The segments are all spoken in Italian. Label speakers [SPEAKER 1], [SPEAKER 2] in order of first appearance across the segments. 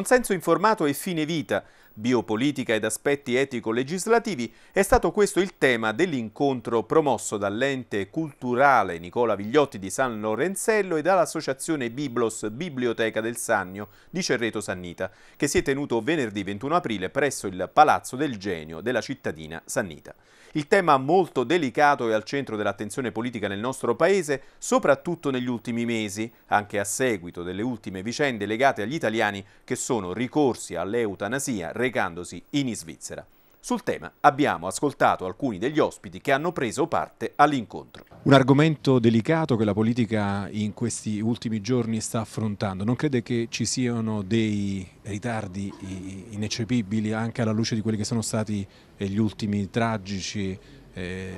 [SPEAKER 1] Consenso informato e fine vita biopolitica ed aspetti etico-legislativi, è stato questo il tema dell'incontro promosso dall'ente culturale Nicola Vigliotti di San Lorenzello e dall'associazione Biblos Biblioteca del Sannio di Cerreto Sannita, che si è tenuto venerdì 21 aprile presso il Palazzo del Genio della cittadina Sannita. Il tema molto delicato è al centro dell'attenzione politica nel nostro paese, soprattutto negli ultimi mesi, anche a seguito delle ultime vicende legate agli italiani che sono ricorsi all'eutanasia recandosi in Svizzera. Sul tema abbiamo ascoltato alcuni degli ospiti che hanno preso parte all'incontro. Un argomento delicato che la politica in questi ultimi giorni sta affrontando. Non crede che ci siano dei ritardi ineccepibili anche alla luce di quelli che sono stati eh, gli ultimi tragici eh,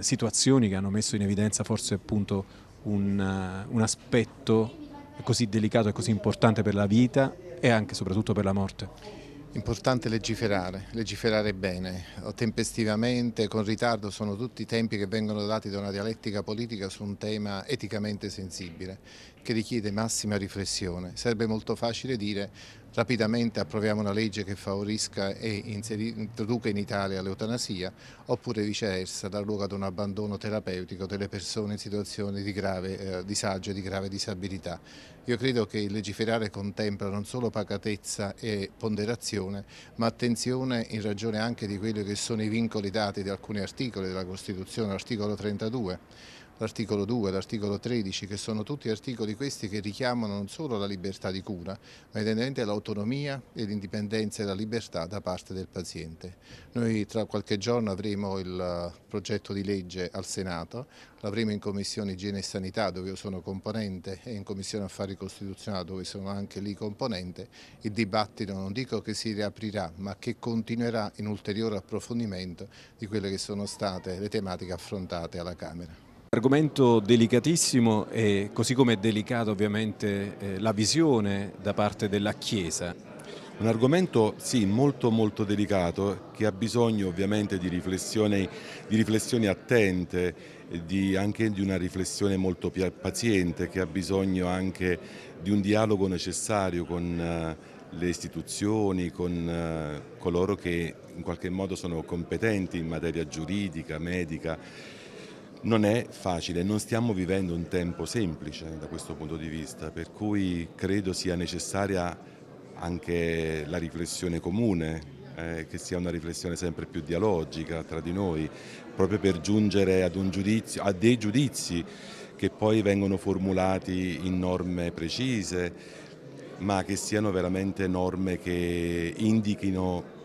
[SPEAKER 1] situazioni che hanno messo in evidenza forse appunto un, eh, un aspetto così delicato e così importante per la vita e anche e soprattutto per la morte?
[SPEAKER 2] Importante legiferare, legiferare bene, tempestivamente, con ritardo, sono tutti tempi che vengono dati da una dialettica politica su un tema eticamente sensibile che richiede massima riflessione. Sarebbe molto facile dire rapidamente approviamo una legge che favorisca e introduca in Italia l'eutanasia oppure viceversa dar luogo ad un abbandono terapeutico delle persone in situazioni di grave eh, disagio e di grave disabilità. Io credo che il legiferare contempla non solo pacatezza e ponderazione ma attenzione in ragione anche di quelli che sono i vincoli dati da alcuni articoli della Costituzione, l'articolo 32 l'articolo 2, l'articolo 13, che sono tutti articoli questi che richiamano non solo la libertà di cura, ma evidentemente l'autonomia e l'indipendenza e la libertà da parte del paziente. Noi tra qualche giorno avremo il eh, progetto di legge al Senato, l'avremo in Commissione Igiene e Sanità dove io sono componente e in Commissione Affari Costituzionali dove sono anche lì componente. Il dibattito non dico che si riaprirà ma che continuerà in ulteriore approfondimento di quelle che sono state le tematiche affrontate alla Camera.
[SPEAKER 1] Argomento delicatissimo e così come è delicata ovviamente eh, la visione da parte della
[SPEAKER 3] Chiesa. Un argomento sì molto molto delicato che ha bisogno ovviamente di riflessioni, di riflessioni attente, di, anche di una riflessione molto paziente, che ha bisogno anche di un dialogo necessario con eh, le istituzioni, con eh, coloro che in qualche modo sono competenti in materia giuridica, medica non è facile, non stiamo vivendo un tempo semplice da questo punto di vista, per cui credo sia necessaria anche la riflessione comune, eh, che sia una riflessione sempre più dialogica tra di noi, proprio per giungere giudizio, a dei giudizi che poi vengono formulati in norme precise, ma che siano veramente norme che indichino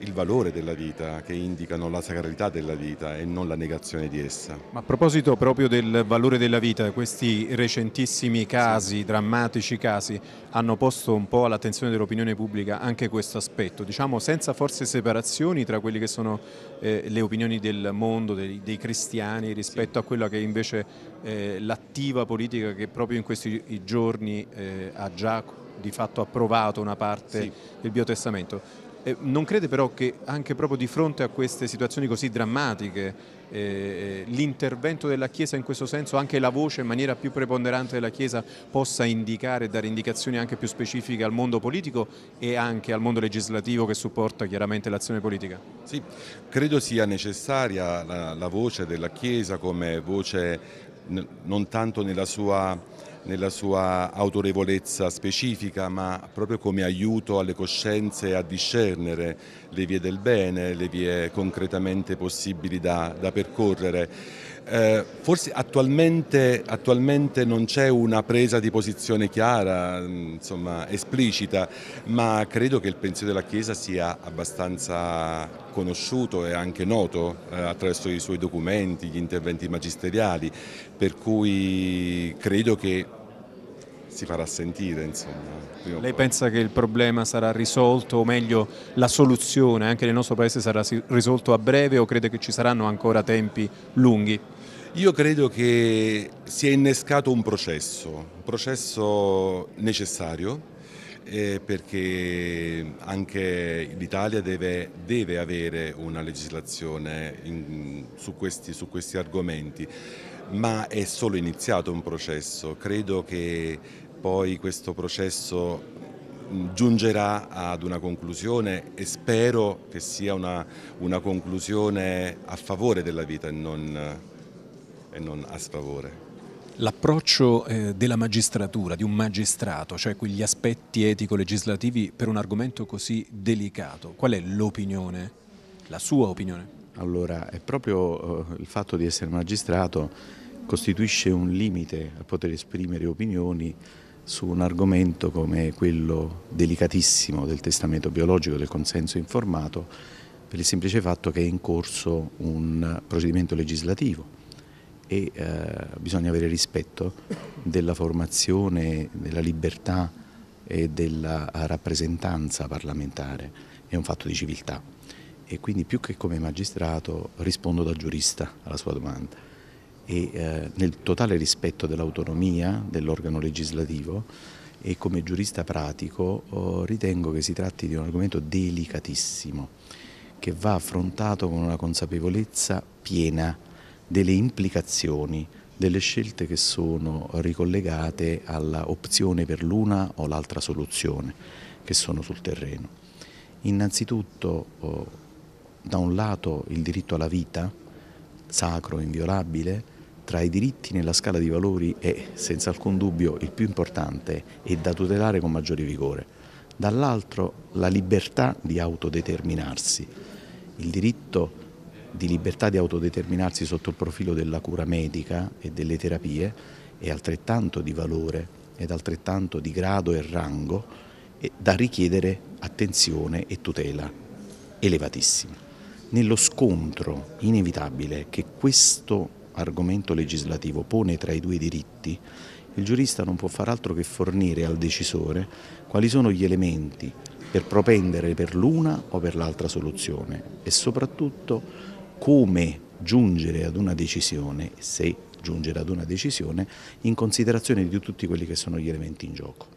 [SPEAKER 3] il valore della vita, che indicano la sacralità della vita e non la negazione di essa.
[SPEAKER 1] Ma a proposito proprio del valore della vita, questi recentissimi casi, sì. drammatici casi, hanno posto un po' all'attenzione dell'opinione pubblica anche questo aspetto, diciamo senza forse separazioni tra quelle che sono eh, le opinioni del mondo, dei, dei cristiani, rispetto sì. a quella che è invece eh, l'attiva politica che proprio in questi giorni eh, ha già di fatto approvato una parte sì. del biotestamento. Eh, non crede però che anche proprio di fronte a queste situazioni così drammatiche eh, eh, l'intervento della Chiesa in questo senso, anche la voce in maniera più preponderante della Chiesa possa indicare e dare indicazioni anche più specifiche al mondo politico e anche al mondo legislativo che supporta chiaramente l'azione politica?
[SPEAKER 3] Sì, credo sia necessaria la, la voce della Chiesa come voce non tanto nella sua nella sua autorevolezza specifica, ma proprio come aiuto alle coscienze a discernere le vie del bene, le vie concretamente possibili da, da percorrere. Eh, forse attualmente, attualmente non c'è una presa di posizione chiara, insomma, esplicita, ma credo che il pensiero della Chiesa sia abbastanza conosciuto e anche noto eh, attraverso i suoi documenti, gli interventi magisteriali, per cui credo che si farà sentire. Insomma,
[SPEAKER 1] Lei pensa che il problema sarà risolto o meglio la soluzione anche nel nostro Paese sarà risolto
[SPEAKER 3] a breve o crede che ci saranno ancora tempi lunghi? Io credo che si è innescato un processo, un processo necessario eh, perché anche l'Italia deve, deve, avere una legislazione in, su, questi, su questi argomenti ma è solo iniziato un processo. Credo che poi questo processo mm, giungerà ad una conclusione e spero che sia una, una conclusione a favore della vita e non, e non a sfavore.
[SPEAKER 1] L'approccio eh, della magistratura, di un magistrato, cioè quegli aspetti etico-legislativi per un argomento così delicato, qual è l'opinione,
[SPEAKER 4] la sua opinione? Allora, è proprio eh, il fatto di essere magistrato costituisce un limite a poter esprimere opinioni su un argomento come quello delicatissimo del testamento biologico, del consenso informato, per il semplice fatto che è in corso un procedimento legislativo e eh, bisogna avere rispetto della formazione, della libertà e della rappresentanza parlamentare, è un fatto di civiltà e quindi più che come magistrato rispondo da giurista alla sua domanda e eh, nel totale rispetto dell'autonomia dell'organo legislativo e come giurista pratico oh, ritengo che si tratti di un argomento delicatissimo che va affrontato con una consapevolezza piena delle implicazioni delle scelte che sono ricollegate all'opzione per l'una o l'altra soluzione che sono sul terreno. Innanzitutto, oh, da un lato, il diritto alla vita, sacro, inviolabile, tra i diritti nella scala di valori è senza alcun dubbio il più importante e da tutelare con maggiore vigore. Dall'altro la libertà di autodeterminarsi, il diritto di libertà di autodeterminarsi sotto il profilo della cura medica e delle terapie è altrettanto di valore ed altrettanto di grado e rango da richiedere attenzione e tutela elevatissima. Nello scontro inevitabile che questo argomento legislativo pone tra i due diritti, il giurista non può far altro che fornire al decisore quali sono gli elementi per propendere per l'una o per l'altra soluzione e soprattutto come giungere ad una decisione, se giungere ad una decisione, in considerazione di tutti quelli che sono gli elementi in gioco.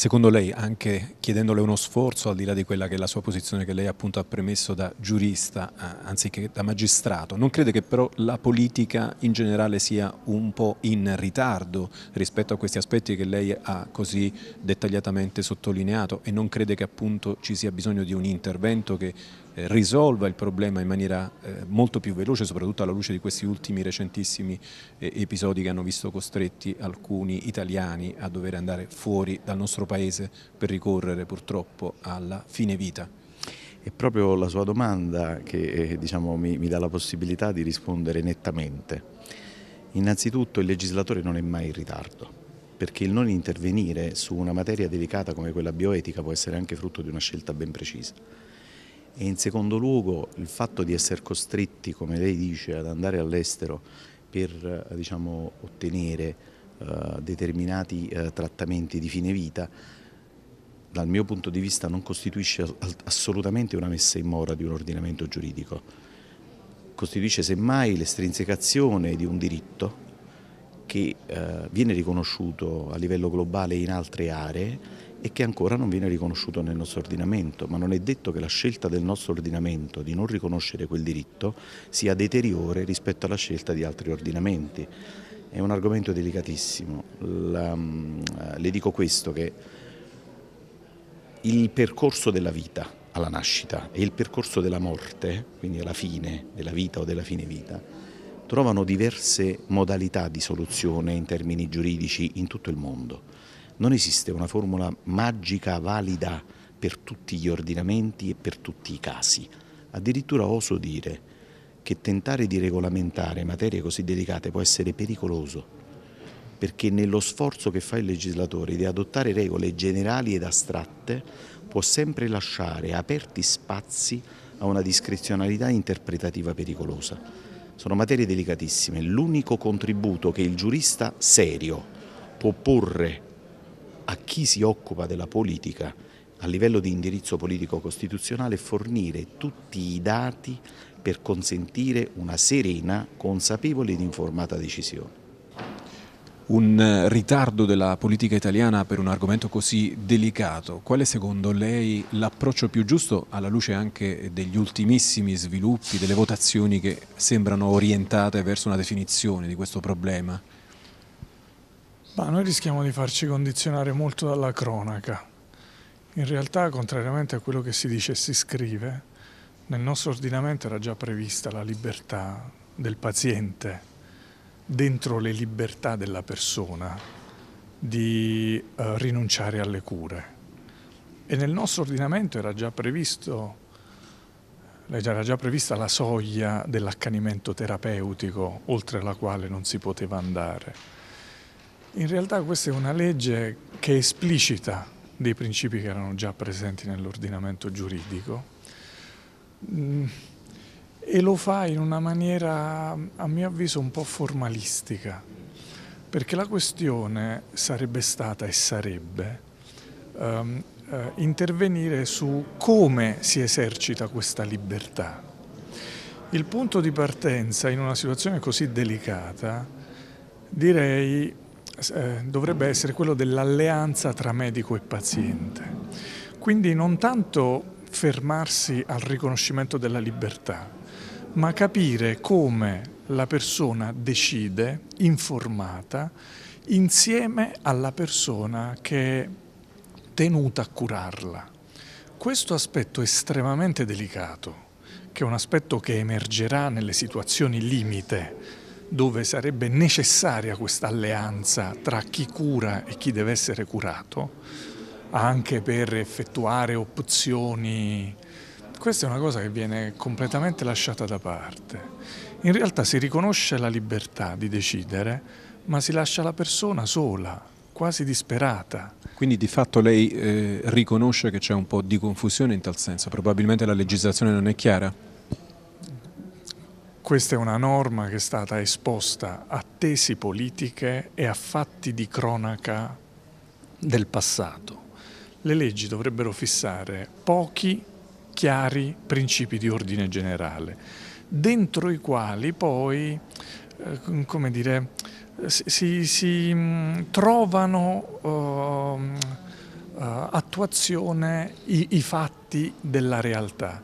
[SPEAKER 4] Secondo lei,
[SPEAKER 1] anche
[SPEAKER 4] chiedendole uno sforzo, al di là di quella che è la sua posizione che lei appunto ha premesso da
[SPEAKER 1] giurista anziché da magistrato, non crede che però la politica in generale sia un po' in ritardo rispetto a questi aspetti che lei ha così dettagliatamente sottolineato e non crede che appunto ci sia bisogno di un intervento che eh, risolva il problema in maniera eh, molto più veloce, soprattutto alla luce di questi ultimi recentissimi eh, episodi che hanno visto costretti alcuni italiani a dover andare fuori dal nostro paese? Paese
[SPEAKER 4] per ricorrere
[SPEAKER 1] purtroppo alla fine vita.
[SPEAKER 4] È proprio la sua domanda che eh, diciamo, mi, mi dà la possibilità di rispondere nettamente. Innanzitutto il legislatore non è mai in ritardo perché il non intervenire su una materia delicata come quella bioetica può essere anche frutto di una scelta ben precisa. E in secondo luogo il fatto di essere costretti, come lei dice, ad andare all'estero per diciamo, ottenere eh, determinati eh, trattamenti di fine vita dal mio punto di vista non costituisce assolutamente una messa in mora di un ordinamento giuridico, costituisce semmai l'estrinsecazione di un diritto che eh, viene riconosciuto a livello globale in altre aree e che ancora non viene riconosciuto nel nostro ordinamento, ma non è detto che la scelta del nostro ordinamento di non riconoscere quel diritto sia deteriore rispetto alla scelta di altri ordinamenti. È un argomento delicatissimo. La, mm, eh, le dico questo, che il percorso della vita alla nascita e il percorso della morte, quindi alla fine della vita o della fine vita, trovano diverse modalità di soluzione in termini giuridici in tutto il mondo. Non esiste una formula magica valida per tutti gli ordinamenti e per tutti i casi. Addirittura oso dire che tentare di regolamentare materie così delicate può essere pericoloso, perché nello sforzo che fa il legislatore di adottare regole generali ed astratte può sempre lasciare aperti spazi a una discrezionalità interpretativa pericolosa. Sono materie delicatissime. L'unico contributo che il giurista serio può porre a chi si occupa della politica a livello di indirizzo politico costituzionale è fornire tutti i dati per consentire una serena, consapevole ed informata decisione.
[SPEAKER 1] Un ritardo della politica italiana per un argomento così delicato, qual è secondo lei l'approccio più giusto alla luce anche degli ultimissimi sviluppi, delle votazioni che sembrano orientate verso una definizione di questo problema?
[SPEAKER 5] Ma noi rischiamo di farci condizionare molto dalla cronaca. In realtà, contrariamente a quello che si dice e si scrive, nel nostro ordinamento era già prevista la libertà del paziente dentro le libertà della persona di eh, rinunciare alle cure. E nel nostro ordinamento era già, previsto, eh, era già prevista la soglia dell'accanimento terapeutico oltre la quale non si poteva andare. In realtà questa è una legge che esplicita dei principi che erano già presenti nell'ordinamento giuridico Mm. e lo fa in una maniera a mio avviso un po' formalistica perché la questione sarebbe stata e sarebbe um, uh, intervenire su come si esercita questa libertà. Il punto di partenza in una situazione così delicata direi eh, dovrebbe essere quello dell'alleanza tra medico e paziente. Quindi non tanto fermarsi al riconoscimento della libertà, ma capire come la persona decide, informata, insieme alla persona che è tenuta a curarla. Questo aspetto estremamente delicato, che è un aspetto che emergerà nelle situazioni limite, dove sarebbe necessaria questa alleanza tra chi cura e chi deve essere curato, anche per effettuare opzioni. Questa è una cosa che viene completamente lasciata da parte. In realtà si riconosce la libertà di decidere, ma si lascia la persona sola, quasi disperata.
[SPEAKER 1] Quindi di fatto lei eh, riconosce che c'è un po' di confusione in tal senso, probabilmente la legislazione non è chiara?
[SPEAKER 5] Questa è una norma che è stata esposta a tesi politiche e a fatti di cronaca del passato le leggi dovrebbero fissare pochi chiari principi di ordine generale, dentro i quali poi, eh, come dire, si, si mm, trovano uh, uh, attuazione i, i, fatti della realtà.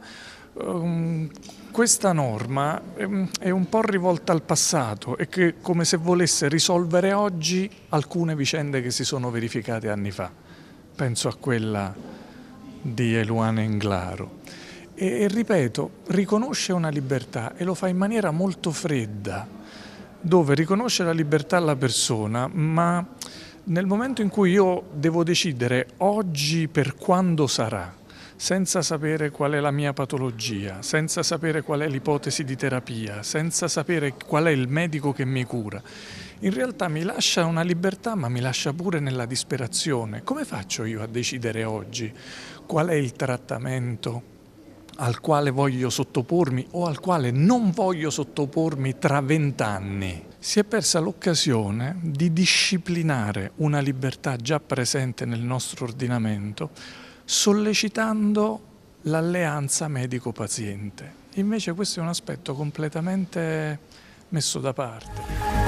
[SPEAKER 5] Um, questa norma ehm, è un po' rivolta al passato e che come se volesse risolvere oggi alcune vicende che si sono verificate anni fa penso a quella di Eluana Englaro. E, e ripeto, riconosce una libertà e lo fa in maniera molto fredda, dove riconosce la libertà alla persona, ma nel momento in cui io devo decidere oggi per quando sarà, senza sapere qual è la mia patologia, senza sapere qual è l'ipotesi di terapia, senza sapere qual è il medico che mi cura. In realtà mi lascia una libertà ma mi lascia pure nella disperazione. Come faccio io a decidere oggi qual è il trattamento? al quale voglio sottopormi o al quale non voglio sottopormi tra vent'anni. Si è persa l'occasione di disciplinare una libertà già presente nel nostro ordinamento sollecitando l'alleanza medico-paziente. Invece questo è un aspetto completamente messo da parte.